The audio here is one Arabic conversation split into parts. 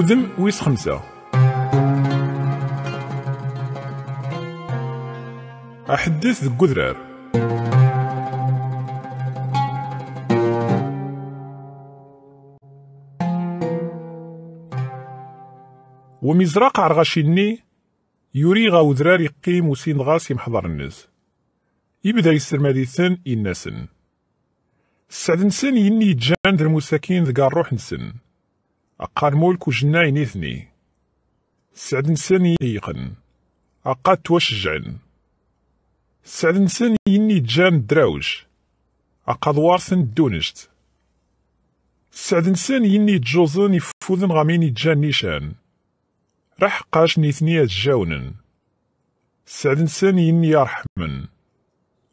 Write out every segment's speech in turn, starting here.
أذن ويس خمسة أحدث ذك ومزرق عرغشيني عرغاشيني يوري غا يقيم وسين غاس يمحضر الناس يبدا يسترمادي ثن الناسن سعد نسن يني جاند المساكين ذقار الروح نسن أقا مولك وجناين إثني سعد نسان يقن أقا توشجعن سعد نسان يني جان دراوج أقا ضوارثن الدونجت سعد نسان يني جوزن يفوذن غامين جان نيشان راح قاش نيثني جاونن سعد نسان يني يرحمن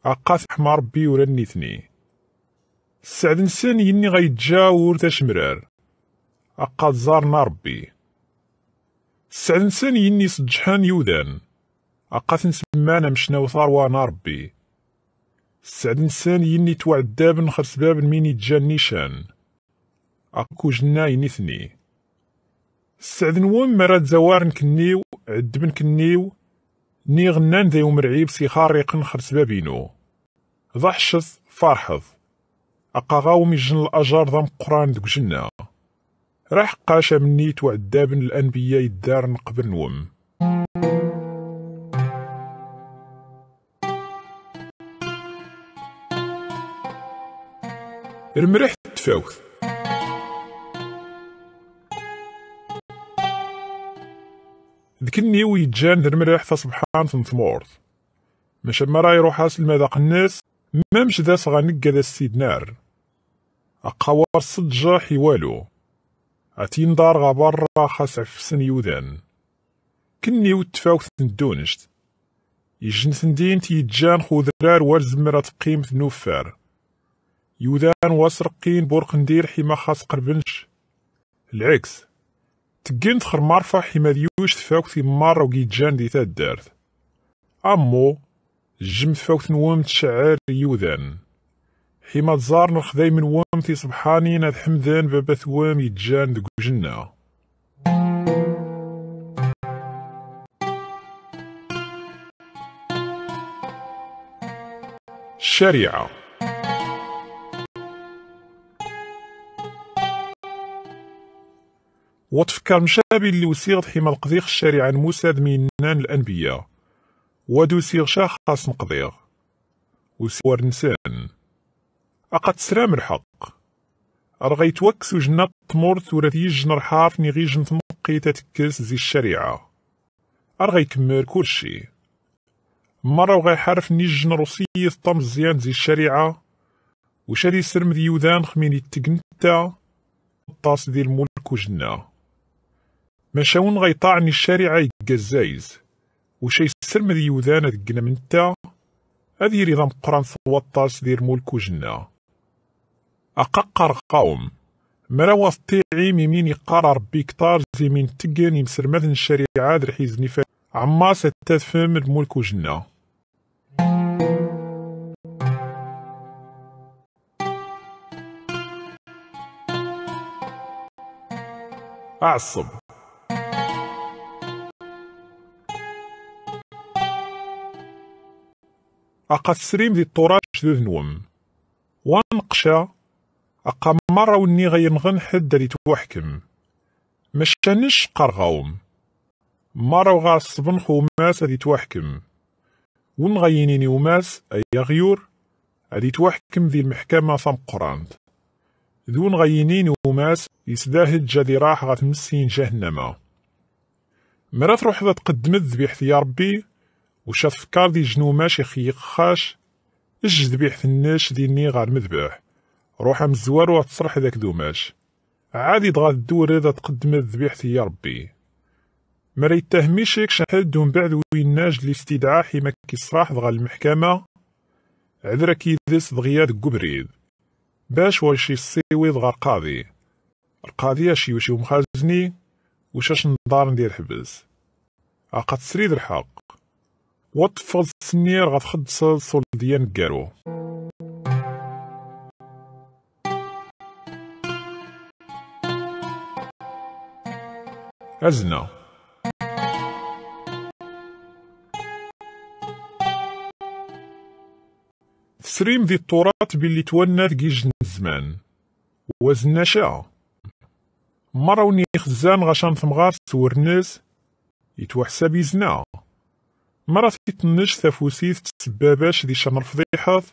أقا حمار ربي ورنيثني نيثني سعد نسان يني غيتجاور تشمرار أقاد زارنا ربي سنسن يني صجحان يودان أقاث نسمانا مشناو ثروانا ربي سعد نسان يني توعداب نخر سباب مين يتجان نيشان أكو جنا ينثني سعد نوام مراد زوارن كنيو عدبن كنيو ني غنان ذي ومرعيب سي خارق خرس بابينو ضحشث فرحظ أقا غاوم يجن الأجار ضم قران دك جنّا راح قاشا مني توعدابن الأنبياء يدارن قبل نوم المرح تفاوث ذكني ويجان المرح فصبحان تنثمورت ماشا ما راه يروح راس المذاق الناس ما مش ذا صغا ذا السيد نار أقاور الصدجة والو أتين دار غبار خاص عفسن يودان كني وتفاوث ندونشت يجنسن دين تيجان خوذرار والزمرة تقيم نوفار يودان واسرقين ندير حما خاص قربنش العكس تقنت خر مارفا حما ديوش تفاوت في وقيجان دي تدارث أمو جم تفاوت نوام تشعر يودان حما تزار الخداي من وام سبحاني ناد حمدان بابا ثوام يتجان دق جنة الشريعة وتفكر مشابه اللي وسيغ حما القضيق الشريعة الموساد دمينان الأنبياء ودو سيغ شاخ خاص نقضيغ وسوار نسان أقد سرا من حق رغيت وك سجنا تمر ثورتيج نرحاف جنت مقيتة تتكس زي الشريعة أرغي كل كلشي مرة وغي حرف نجن نروسي طم زيان زي الشريعة وشادي سرم ديوذان خميني التقنتا الطاس ذي الملك شاون غي غيطاعني الشريعة يقزايز وشي سرم ذي دقنا منتا هذه رضا مقران ثوى الطاس ذي الملك وجنه أققر قوم مروث تيعي ميميني قرر بيكتار زي من تقني مسر مذن الشريعة در حيزني عماسة تدفم الملك وجنة أعصب أقصريم ذي الطراش ذو ذنوم وانقشا مرة وني غينغن حد دريت وحكم مشانش قرغوم مرة وغار صبنخ خوماس ريت وحكم ون غينيني وماس أي غيور ريت وحكم ذي المحكمة ثم قراند ذون غينين وماس يسداهد جاذي راح غتمسين جهنم مرات روح ذا تقدم ذبيحة يا ربي وشاف كار ذي جنو ماشي خيق خاش ذبيح ذي النيش ذي غار مذبح روح ام الزوار و تصرح ذاك دوماش عادي تغاد الدور اذا تقدم الذبيحة يا ربي ما ريتهميش هيك شحال دون بعد ناج الاستدعاء حما صراح دغا المحكمة عذرا كي دغيا دك قبريد باش واش يصيوي دغا القاضي القاضي اش يوشي ومخازني واش اش ندار ندير حبس عقا تسريد الحق وطفل سنير غتخد صول ديان كارو أزنى تسريم ذي الطرات باللي تولنا ذكي جن الزمان شاع مروني وني خزان غشان ثمغار سورناس يتوحسب يزنا مرة تيتنج تفوسيث تسباباش ذي شمر فضيحات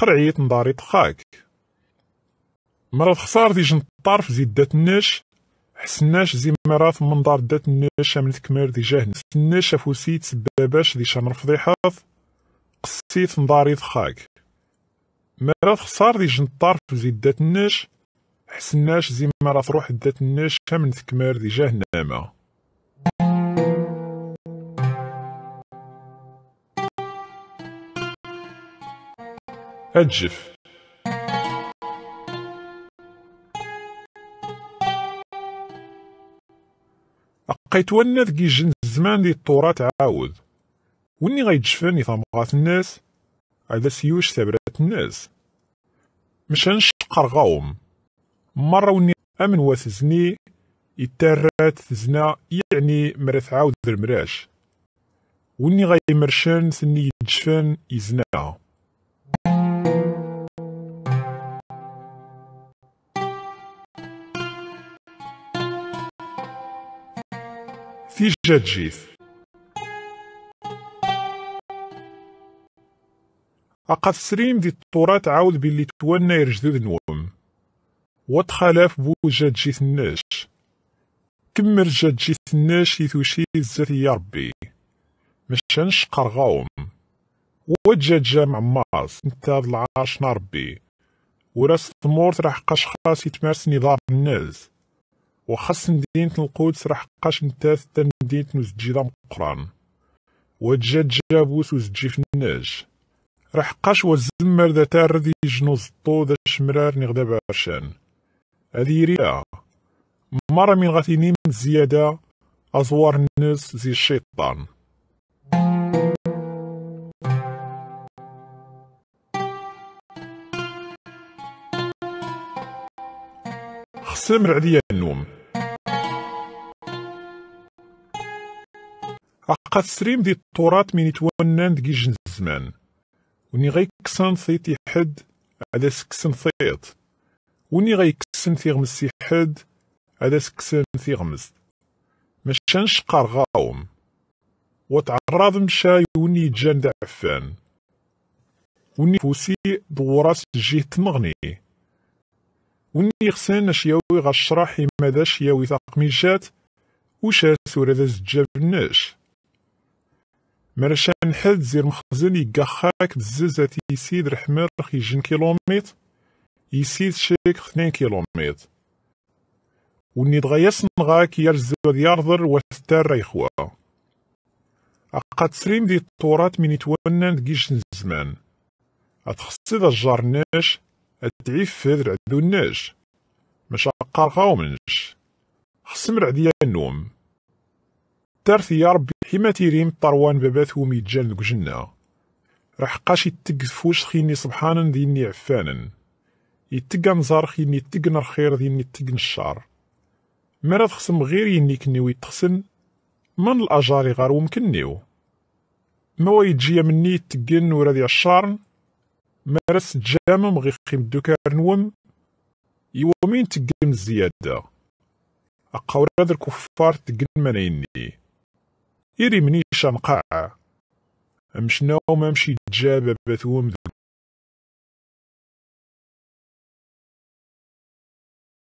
قرعية نضاري تخاك مرا خسار ذي جن الطرف زيدات الناش حسناش زيما راه في منظر دات الناشا من تكمير دي جهن حسناش فوسيت سباباش دي شمر فضيحاف قصيت نضاري ضخاك ما راه خسار دي جن في زيد دات الناش حسناش زيما راه روح دات النشا من تكمير دي اما أجف أقيتونا ذكي جن الزمان دي الطورة تعاود وني غيتجفن ثمرات الناس عدا سيوش ثبرات الناس مش هنشقرغاهم مرة وني أمن واسزني يتارات تزنا يعني مرة تعاود المراش وني غيمرشن سني يتجفن يزناها Tijadjit. أقا سريم دي الطورات عاود باللي تونا يرجدو نوم وتخالف بو جات الناش كمر جات الناش يتوشي الزات يا ربي مش هنشقر غاوم وجات جامع معماص نتا هاد العرش نربي وراس ثمور راح قشخاص يتمارس نظام الناس وخاص مدينة القدس راه حقاش نتاث تا مدينة نسجيلة مقران وجا جابوس وزجي في الناج راه حقاش وزمر ذا تارد جنو زطو ذا شمرار نغدا بارشان هادي ريا مرة من غاتيني من زيادة أزوار الناس زي الشيطان خصم عليا النوم أقا سريم دي التراث من يتوانان دي جن الزمان وني غيكسن صيت يحد على سكسن ثيط وني غيكسن ثيغمس يحد على سكسن تيغمس مشانش قرغاوم وتعرض مشاي وني جان دعفان وني فوسي دورات جيه تمغني وني خسان شياوي غشراحي يمادا شياوي تقميجات وشا سورة ذا زجاب الناش مرشان حد زير مخزن يقخاك بزز يسيد رحمر رخي جن كيلوميت يسيد شيك خنين كيلوميت وني دغا يسنغاك يرزو ذي أرضر وستار إخوة أقاد سريم دي الطورات من يتوانن دقيش نزمان أتخصيد الجار نش أتعيف فيذ رعدو نش مش أقار غاومنش خصم رعدي النوم ترثي يا ربي كيما تيريم طروان باباث وميتجان دك جنة راح قاش يتق فوش خيني سبحانا ديني عفانا يتق نزار خيني يتق نرخير ديني يتق نشار مالا تخصم غير يني كنيو يتخسن من الأجاري غار ومكنيو ما ويتجي مني يتقن ورا ذي عشارن مرس تجامم غي خيم دوكار نوم يومين تقن الزيادة أقاورا ذا الكفار تقن منيني يري مني شنقاع مشنا وما مشي تجابى بثوم